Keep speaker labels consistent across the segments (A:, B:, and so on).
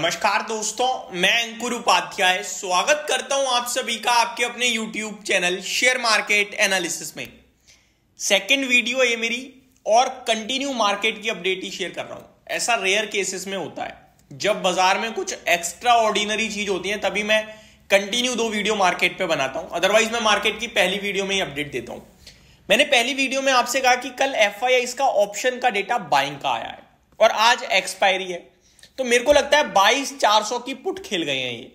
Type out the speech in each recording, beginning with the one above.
A: नमस्कार दोस्तों मैं अंकुर उपाध्याय स्वागत करता हूं आप सभी का आपके अपने YouTube channel share market analysis में सेकंड वीडियो ये मेरी और कंटिन्यू मार्केट की अपडेट ही शेयर कर रहा हूं ऐसा रेयर केसेस में होता है जब बाजार में कुछ एक्स्ट्रा ऑर्डिनरी चीज होती है तभी मैं कंटिन्यू दो वीडियो मार्केट पे बनाता हूं अदरवाइज मैं मार्केट की पहली वीडियो में ही अपडेट देता हूं मैंने पहली वीडियो में आपसे कहा कि कल एफ का ऑप्शन का डेटा बाइंग का आया है और आज एक्सपायरी है तो मेरे को लगता है बाईस चार सौ की पुट खेल गए हैं ये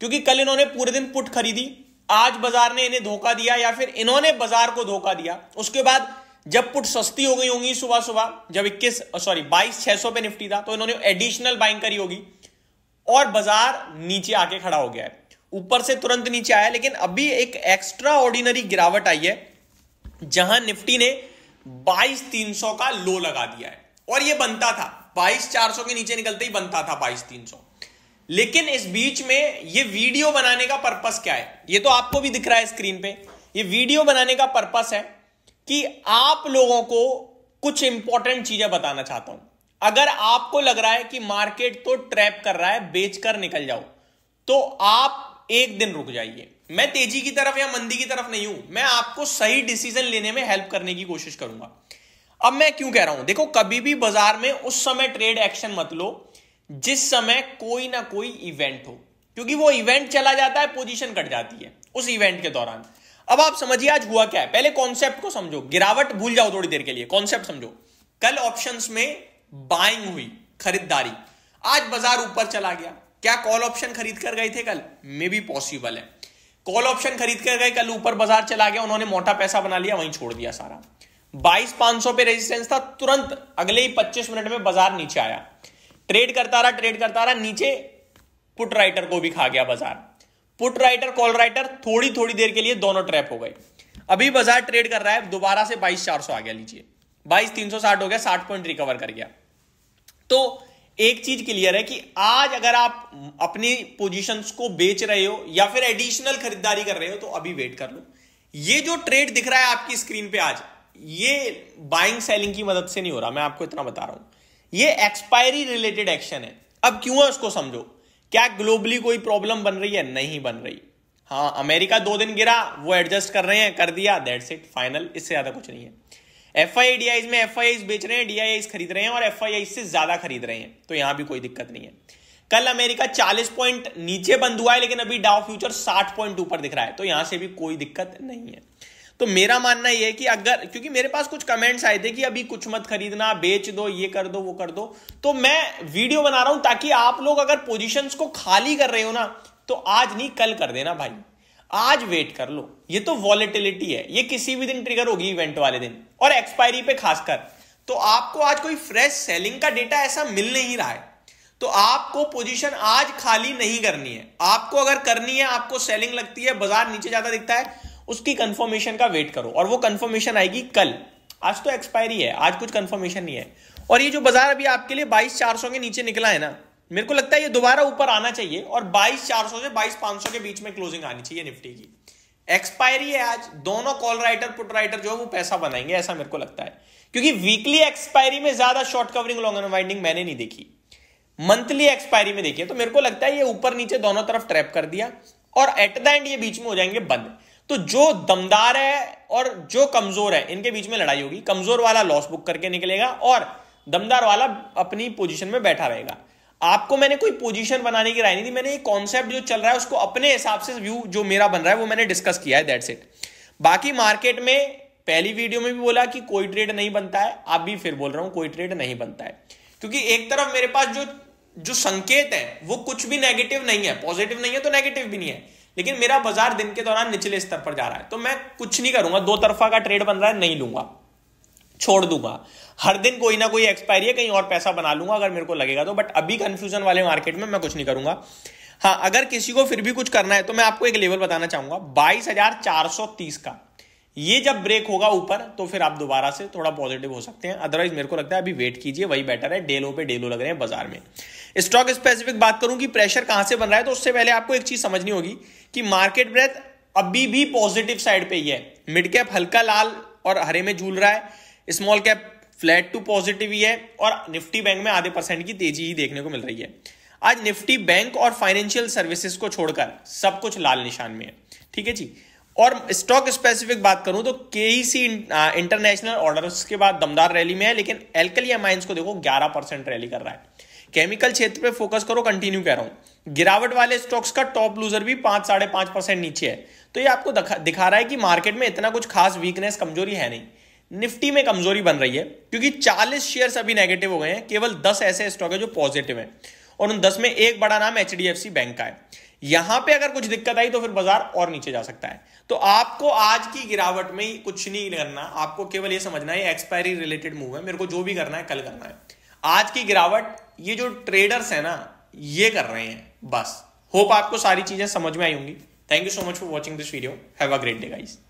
A: क्योंकि कल इन्होंने पूरे दिन पुट खरीदी आज बाजार ने इन्हें धोखा दिया या फिर इन्होंने बाजार को धोखा दिया उसके बाद जब पुट सस्ती हो गई होंगी सुबह सुबह जब इक्कीस सॉरी बाईस छह सौ पे निफ्टी था तो इन्होंने एडिशनल बाइंग करी होगी और बाजार नीचे आके खड़ा हो गया है ऊपर से तुरंत नीचे आया लेकिन अभी एक एक्स्ट्रा ऑर्डिनरी गिरावट आई है जहां निफ्टी ने बाईस तीन सौ का लो लगा दिया है और ये बनता था बाईस चार सौ के नीचे निकलते ही बनता था बाईस तीन सौ लेकिन इस बीच में ये वीडियो बनाने का पर्पस क्या है ये तो आपको भी दिख रहा है स्क्रीन पे ये वीडियो बनाने का पर्पस है कि आप लोगों को कुछ इंपॉर्टेंट चीजें बताना चाहता हूं अगर आपको लग रहा है कि मार्केट तो ट्रैप कर रहा है बेचकर निकल जाओ तो आप एक दिन रुक जाइए मैं तेजी की तरफ या मंदी की तरफ नहीं हूं मैं आपको सही डिसीजन लेने में हेल्प करने की कोशिश करूंगा अब मैं क्यों कह रहा हूं देखो कभी भी बाजार में उस समय ट्रेड एक्शन मत लो जिस समय कोई ना कोई इवेंट हो क्योंकि वो इवेंट चला जाता है पोजीशन कट जाती है उस इवेंट के दौरान अब आप समझिए आज हुआ क्या है पहले कॉन्सेप्ट को समझो गिरावट भूल जाओ थोड़ी देर के लिए कॉन्सेप्ट समझो कल ऑप्शंस में बाइंग हुई खरीदारी आज बाजार ऊपर चला गया क्या कॉल ऑप्शन खरीद कर गए थे कल मे बी पॉसिबल है कॉल ऑप्शन खरीद कर गए कल ऊपर बाजार चला गया उन्होंने मोटा पैसा बना लिया वहीं छोड़ दिया सारा बाईस पांच सौ पे रेजिस्टेंस था तुरंत अगले ही पच्चीस मिनट में बाजार नीचे आया ट्रेड करता रहा ट्रेड करता रहा नीचे पुट राइटर को भी खा गया बाजार पुट राइटर कॉल राइटर थोड़ी थोड़ी देर के लिए दोनों ट्रैप हो गए अभी बाजार ट्रेड कर रहा है दोबारा से बाईस चार सौ आ गया लीजिए बाईस तीन सौ साठ हो गया साठ पॉइंट रिकवर कर गया तो एक चीज क्लियर है कि आज अगर आप अपनी पोजिशन को बेच रहे हो या फिर एडिशनल खरीदारी कर रहे हो तो अभी वेट कर लो ये जो ट्रेड दिख रहा है आपकी स्क्रीन पे आज ये बाइंग सेलिंग की मदद से नहीं हो रहा मैं आपको इतना बता रहा हूं ये एक्सपायरी रिलेटेड एक्शन है अब क्यों है उसको समझो क्या ग्लोबली कोई प्रॉब्लम बन रही है नहीं बन रही हाँ अमेरिका दो दिन गिरा वो एडजस्ट कर रहे हैं कर दिया दैट्स इट फाइनल इससे ज्यादा कुछ नहीं है एफ आई में एफ बेच रहे हैं डीआईआई खरीद रहे हैं और एफ से ज्यादा खरीद रहे हैं तो यहां भी कोई दिक्कत नहीं है कल अमेरिका 40 पॉइंट नीचे बंद हुआ है लेकिन अभी डाउ फ्यूचर 60 पॉइंट ऊपर दिख रहा है तो यहां से भी कोई दिक्कत नहीं है तो मेरा मानना यह है कि अगर क्योंकि मेरे पास कुछ कमेंट्स आए थे कि अभी कुछ मत खरीदना बेच दो ये कर दो वो कर दो तो मैं वीडियो बना रहा हूं ताकि आप लोग अगर पोजिशन को खाली कर रहे हो ना तो आज नहीं कल कर देना भाई आज वेट कर लो ये तो वॉलेटिलिटी है ये किसी भी दिन ट्रिगर होगी इवेंट वाले दिन और एक्सपायरी पे खासकर तो आपको आज कोई फ्रेश सेलिंग का डेटा ऐसा मिल नहीं रहा है तो आपको पोजीशन आज खाली नहीं करनी है आपको अगर करनी है आपको सेलिंग लगती है बाजार नीचे ज्यादा दिखता है उसकी कंफर्मेशन का वेट करो और वो कंफर्मेशन आएगी कल आज तो एक्सपायरी है आज कुछ कंफर्मेशन नहीं है और ये जो बाजार अभी आपके लिए बाईस चार सौ के नीचे निकला है ना मेरे को लगता है ये दोबारा ऊपर आना चाहिए और बाईस चार सौ से बाईस पांच सौ के बीच में क्लोजिंग आनी चाहिए निफ्टी की एक्सपायरी है आज दोनों कॉल राइटर पुट राइटर जो है वो पैसा बनाएंगे ऐसा मेरे को लगता है क्योंकि वीकली एक्सपायरी में ज्यादा शॉर्ट कवरिंग लॉन्ग अनवाइंडिंग मैंने नहीं देखी मंथली एक्सपायरी में देखिए तो मेरे को लगता है ये ऊपर नीचे दोनों तरफ ट्रैप कर दिया और एट द एंड ये बीच में हो जाएंगे बंद तो जो दमदार है और जो कमजोर है इनके बीच में लड़ाई होगी कमजोर वाला लॉस बुक करके निकलेगा और दमदार वाला अपनी पोजीशन में बैठा रहेगा आपको मैंने कोई पोजीशन बनाने की राय नहीं दी मैंने ये कॉन्सेप्ट जो चल रहा है उसको अपने हिसाब से व्यू जो मेरा बन रहा है वो मैंने डिस्कस किया है दैट्स इट बाकी मार्केट में पहली वीडियो में भी बोला कि कोई ट्रेड नहीं बनता है आप भी फिर बोल रहा हूं कोई ट्रेड नहीं बनता है क्योंकि एक तरफ मेरे पास जो जो संकेत है वो कुछ भी नेगेटिव नहीं है पॉजिटिव नहीं है तो नेगेटिव भी नहीं है लेकिन मेरा बाजार दिन के दौरान निचले स्तर पर जा रहा है तो मैं कुछ नहीं करूंगा दो तरफा का ट्रेड बन रहा है नहीं लूंगा छोड़ दूंगा हर दिन कोई ना कोई एक्सपायरी है कहीं और पैसा बना लूंगा अगर मेरे को लगेगा तो बट अभी कंफ्यूजन वाले मार्केट में मैं कुछ नहीं करूंगा हाँ अगर किसी को फिर भी कुछ करना है तो मैं आपको एक लेवल बताना चाहूंगा बाईस का ये जब ब्रेक होगा ऊपर तो फिर आप दोबारा से थोड़ा पॉजिटिव हो सकते हैं अदरवाइज मेरे को लगता है अभी वेट कीजिए वही बेटर है डेलो पे डेलो लग रहे हैं बाजार में स्टॉक स्पेसिफिक बात करूं कि प्रेशर कहां से बन रहा है तो उससे पहले आपको एक चीज समझनी होगी कि मार्केट ब्रेथ अभी भी पॉजिटिव साइड पे ही है मिड कैप हल्का लाल और हरे में झूल रहा है small cap flat to positive ही है और निफ्टी बैंक में आधे परसेंट की तेजी ही देखने को मिल रही है आज निफ्टी बैंक और फाइनेंशियल सर्विसेज को छोड़कर सब कुछ लाल निशान में है ठीक है जी और स्टॉक स्पेसिफिक बात करूं तो के इंटरनेशनल ऑर्डर के बाद दमदार रैली में है लेकिन एल्कलिया माइंस को देखो 11 परसेंट रैली कर रहा है केमिकल क्षेत्र पे फोकस करो कंटिन्यू कह रहा हूं गिरावट वाले स्टॉक्स का टॉप लूजर भी पांच साढ़े पांच परसेंट नीचे है तो ये आपको दिखा रहा है कि मार्केट में इतना कुछ खास वीकनेस कमजोरी है नहीं निफ्टी में कमजोरी बन रही है क्योंकि 40 शेयर्स अभी नेगेटिव हो गए हैं केवल 10 ऐसे स्टॉक है जो पॉजिटिव है और उन 10 में एक बड़ा नाम एच बैंक का है यहां पे अगर कुछ दिक्कत आई तो फिर बाजार और नीचे जा सकता है तो आपको आज की गिरावट में ही कुछ नहीं करना आपको केवल ये समझना है एक्सपायरी रिलेटेड मूव है मेरे को जो भी करना है कल करना है आज की गिरावट ये जो ट्रेडर्स है ना ये कर रहे हैं बस होप आपको सारी चीजें समझ में आई होंगी thank you so much for watching this video have a great day guys